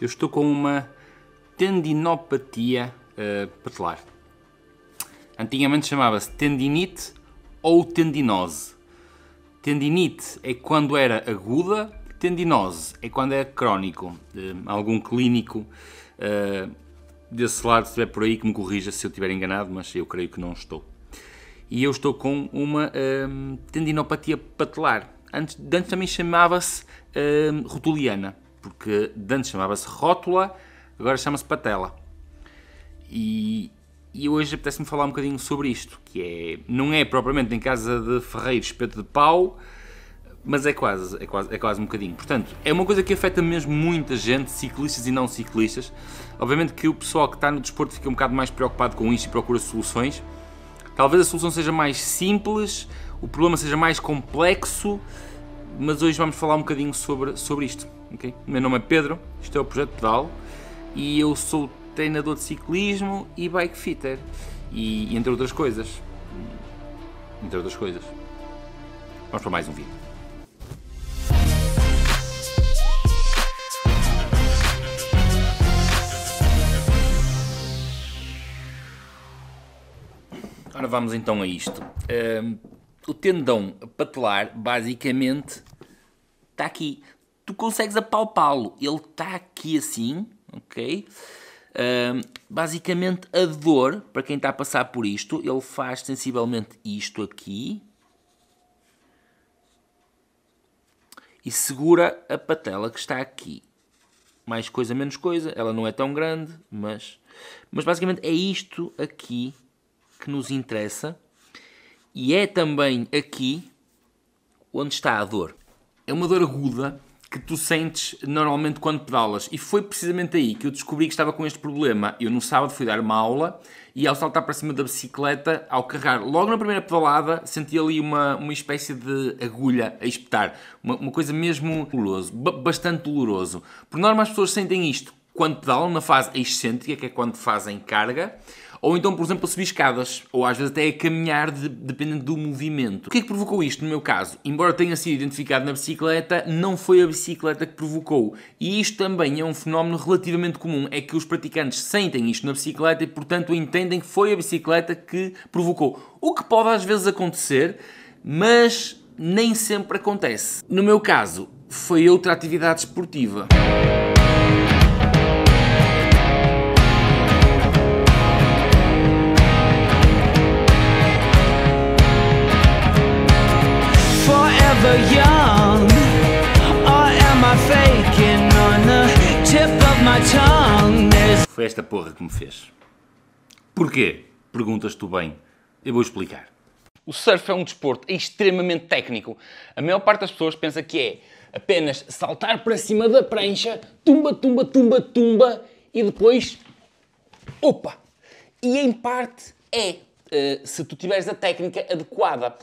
eu estou com uma tendinopatia uh, patelar. Antigamente chamava-se tendinite ou tendinose. Tendinite é quando era aguda, tendinose é quando era é crónico. Uh, algum clínico uh, desse lado estiver por aí que me corrija se eu estiver enganado, mas eu creio que não estou. E eu estou com uma tendinopatia patelar. Antes, antes também chamava-se rotuliana porque antes chamava-se rótula, agora chama-se patela. E, e hoje apetece-me falar um bocadinho sobre isto, que é, não é propriamente em casa de ferreiro espeto de pau, mas é quase, é quase, é quase um bocadinho. Portanto, é uma coisa que afeta mesmo muita gente, ciclistas e não ciclistas. Obviamente que o pessoal que está no desporto fica um bocado mais preocupado com isto e procura soluções. Talvez a solução seja mais simples, o problema seja mais complexo, mas hoje vamos falar um bocadinho sobre, sobre isto. Okay? O meu nome é Pedro, isto é o Projeto Pedal e eu sou treinador de ciclismo e bike fitter. E entre outras coisas. Entre outras coisas. Vamos para mais um vídeo. Agora vamos então a isto. Um, o tendão patelar, basicamente, está aqui tu consegues apalpá-lo. Ele está aqui assim, ok? basicamente, a dor, para quem está a passar por isto, ele faz sensivelmente isto aqui e segura a patela que está aqui. Mais coisa, menos coisa, ela não é tão grande, mas, mas basicamente é isto aqui que nos interessa e é também aqui onde está a dor. É uma dor aguda, que tu sentes normalmente quando pedalas. E foi precisamente aí que eu descobri que estava com este problema. Eu no sábado fui dar uma aula e ao saltar para cima da bicicleta, ao carregar, logo na primeira pedalada, senti ali uma, uma espécie de agulha a espetar. Uma, uma coisa mesmo doloroso, bastante doloroso. Por norma as pessoas sentem isto quando pedalam na fase excêntrica, que é quando fazem carga, ou então, por exemplo, a subir escadas, ou às vezes até a caminhar, de, dependendo do movimento. O que é que provocou isto, no meu caso? Embora tenha sido identificado na bicicleta, não foi a bicicleta que provocou. E isto também é um fenómeno relativamente comum, é que os praticantes sentem isto na bicicleta e, portanto, entendem que foi a bicicleta que provocou. O que pode às vezes acontecer, mas nem sempre acontece. No meu caso, foi outra atividade esportiva. young? Or am I faking on the tip of my tongue? Foi esta porra que me fez. Porquê? Perguntas tu bem. Eu vou explicar. O surf é um desporto extremamente técnico. A maior parte das pessoas pensa que é apenas saltar para cima da prancha, tumba, tumba, tumba, tumba e depois. opa! E em parte é, eh, se tu tiveres a técnica adequada.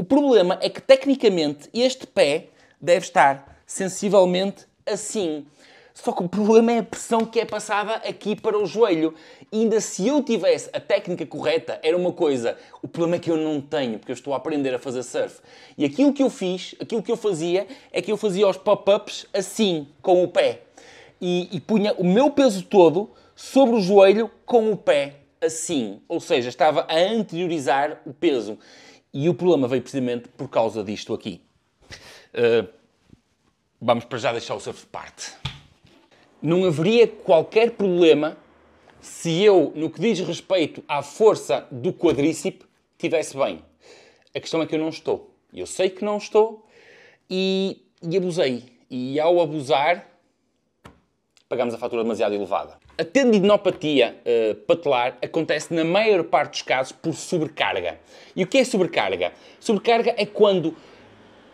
O problema é que, tecnicamente, este pé deve estar sensivelmente assim. Só que o problema é a pressão que é passada aqui para o joelho. E ainda se eu tivesse a técnica correta, era uma coisa. O problema é que eu não tenho, porque eu estou a aprender a fazer surf. E aquilo que eu fiz, aquilo que eu fazia, é que eu fazia os pop-ups assim, com o pé. E, e punha o meu peso todo sobre o joelho com o pé assim. Ou seja, estava a anteriorizar o peso. E o problema veio precisamente por causa disto aqui. Uh, vamos para já deixar o surf de parte. Não haveria qualquer problema se eu, no que diz respeito à força do quadríceps, estivesse bem. A questão é que eu não estou. Eu sei que não estou e, e abusei. E ao abusar, pagamos a fatura demasiado elevada. A tendinopatia uh, patelar acontece na maior parte dos casos por sobrecarga. E o que é sobrecarga? Sobrecarga é quando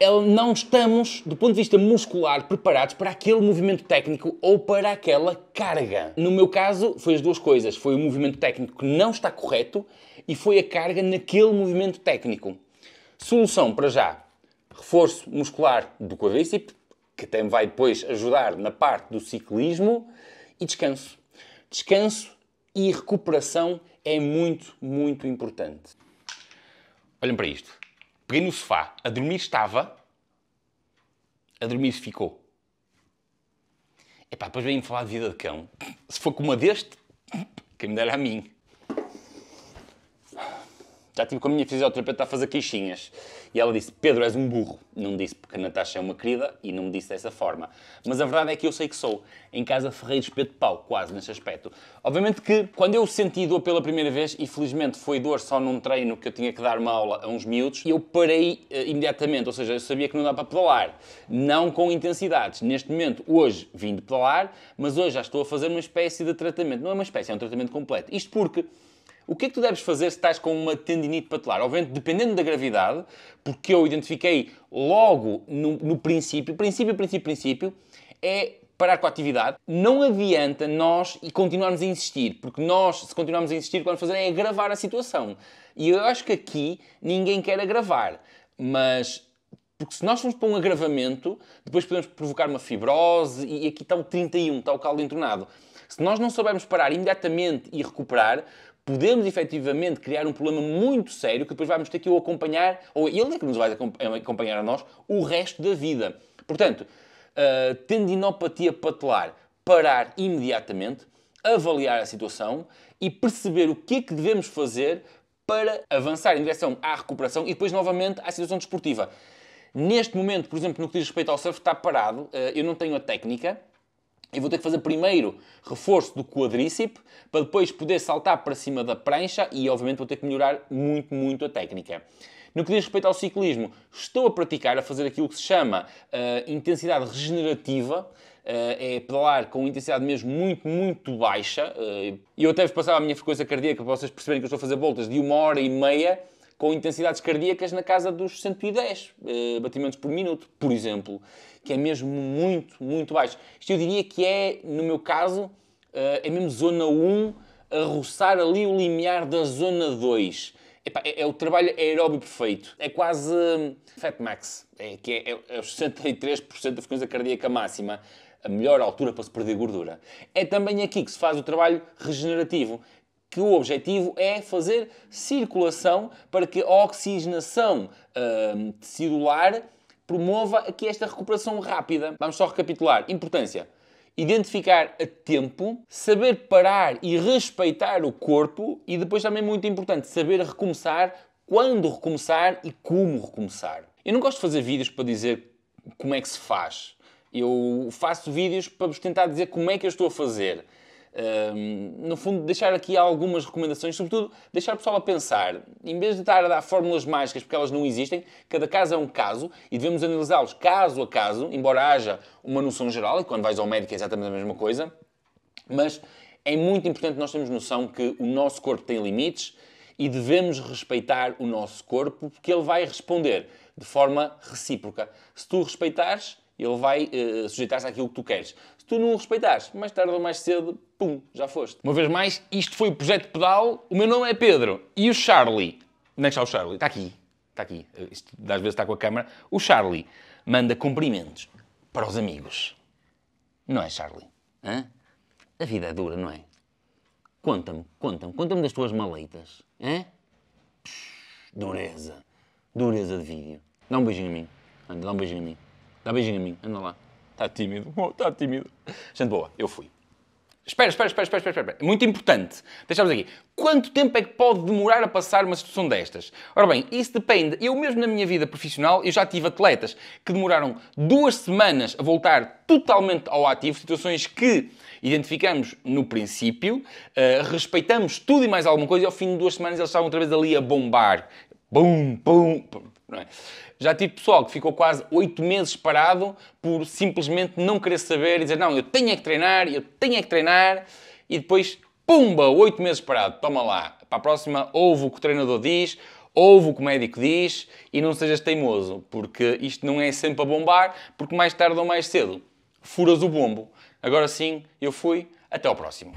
eh, não estamos, do ponto de vista muscular, preparados para aquele movimento técnico ou para aquela carga. No meu caso, foi as duas coisas. Foi o movimento técnico que não está correto e foi a carga naquele movimento técnico. Solução para já: reforço muscular do quadríceps, que também vai depois ajudar na parte do ciclismo, e descanso. Descanso e recuperação é muito, muito importante. Olhem para isto. Peguei no sofá, a dormir estava, a dormir ficou. Epá, depois vem-me falar de vida de cão. Se for como a deste, quem me dera a mim já estive com a minha fisioterapeuta a fazer queixinhas. E ela disse: Pedro, és um burro. Não disse porque a Natasha é uma querida e não me disse dessa forma. Mas a verdade é que eu sei que sou. Em casa, ferrei Pedro de pau, quase nesse aspecto. Obviamente que quando eu senti dor pela primeira vez, e felizmente foi dor só num treino que eu tinha que dar uma aula a uns miúdos, eu parei uh, imediatamente. Ou seja, eu sabia que não dá para pedalar. Não com intensidades. Neste momento, hoje, vim de pedalar, mas hoje já estou a fazer uma espécie de tratamento. Não é uma espécie, é um tratamento completo. Isto porque o que é que tu deves fazer se estás com uma tendinite patelar? Obviamente, dependendo da gravidade, porque eu identifiquei logo no, no princípio, princípio, princípio, princípio, é parar com a atividade, não adianta nós e continuarmos a insistir, porque nós, se continuarmos a insistir, o que vamos fazer é agravar a situação. E eu acho que aqui ninguém quer agravar, mas porque se nós formos para um agravamento, depois podemos provocar uma fibrose e aqui está o 31, está o caldo entornado. Se nós não soubermos parar imediatamente e recuperar, podemos efetivamente criar um problema muito sério que depois vamos ter que o acompanhar, ou ele é que nos vai eh, acompanhar a nós, o resto da vida. Portanto, uh, eh, tendinopatia patelar, parar imediatamente, avaliar a situação e perceber o que é que devemos fazer para avançar em direção à recuperação e depois novamente à situação desportiva. Neste momento, por exemplo, no que diz respeito ao surf, está parado, eh, eu não tenho a técnica, e vou ter que fazer primeiro reforço do quadríceps para depois poder saltar para cima da prancha e obviamente vou ter que melhorar muito, muito a técnica. No que diz respeito ao ciclismo, estou a praticar, a fazer aquilo que se chama uh, intensidade regenerativa, Uh, é pedalar com intensidade mesmo muito, muito baixa. Eh, e uh, eu até vos passava a minha frequência cardíaca para vocês perceberem que eu estou a fazer voltas de uma hora e meia com intensidades cardíacas na casa dos 110 uh, eh, batimentos por minuto, por exemplo, que é mesmo muito, muito baixo. Isto eu diria que é, no meu caso, uh, é mesmo zona 1, a roçar ali o limiar da zona 2. Epá, é, é, o trabalho aeróbio perfeito. É quase um, Fat Max, é, que é, é, é os 63% da frequência cardíaca máxima. A melhor altura para se perder gordura. É também aqui que se faz o trabalho regenerativo, que o objetivo é fazer circulação para que a oxigenação uh, hum, celular promova aqui esta recuperação rápida. Vamos só recapitular. Importância. Identificar a tempo, saber parar e respeitar o corpo e depois também muito importante, saber recomeçar, quando recomeçar e como recomeçar. Eu não gosto de fazer vídeos para dizer como é que se faz. Eu faço vídeos para vos tentar dizer como é que eu estou a fazer. Um, no fundo, deixar aqui algumas recomendações, sobretudo deixar o pessoal a pensar. Em vez de estar a dar fórmulas mágicas, porque elas não existem, cada caso é um caso e devemos analisá-los caso a caso, embora haja uma noção geral, e quando vais ao médico é exatamente a mesma coisa, mas é muito importante nós termos noção que o nosso corpo tem limites e devemos respeitar o nosso corpo porque ele vai responder de forma recíproca. Se tu respeitares, ele vai uh, sujeitar-se àquilo que tu queres. Se tu não o respeitares, mais tarde ou mais cedo, pum, já foste. Uma vez mais, isto foi o Projeto Pedal. O meu nome é Pedro e o Charlie. Onde é que está o Charlie? Está aqui. Está aqui. Eh, isto às vezes está com a câmera. O Charlie manda cumprimentos para os amigos. Não é, Charlie? Hã? A vida é dura, não é? Conta-me, conta-me, conta-me das tuas maleitas. Hã? Psh, dureza. Dureza de vídeo. Dá um beijinho a mim. Anda, dá um beijinho a mim. Dá beijinho a mim, anda lá. Está tímido, está tímido. Gente boa, eu fui. Espera, espera, espera, espera, espera, espera. Muito importante. Deixamos aqui. Quanto tempo é que pode demorar a passar uma situação destas? Ora bem, isso depende. Eu mesmo na minha vida profissional, eu já tive atletas que demoraram duas semanas a voltar totalmente ao ativo, situações que identificamos no princípio, uh, respeitamos tudo e mais alguma coisa e ao fim de duas semanas eles estavam outra vez ali a bombar. Bum, bum, bum é? Já tive pessoal que ficou quase oito meses parado por simplesmente não querer saber e dizer não, eu tenho é que treinar, eu tenho é que treinar e depois, pumba, oito meses parado, toma lá. Para a próxima, ouve o que o treinador diz, ouve o que o médico diz e não sejas teimoso, porque isto não é sempre a bombar, porque mais tarde ou mais cedo furas o bombo. Agora sim, eu fui, até ao próximo.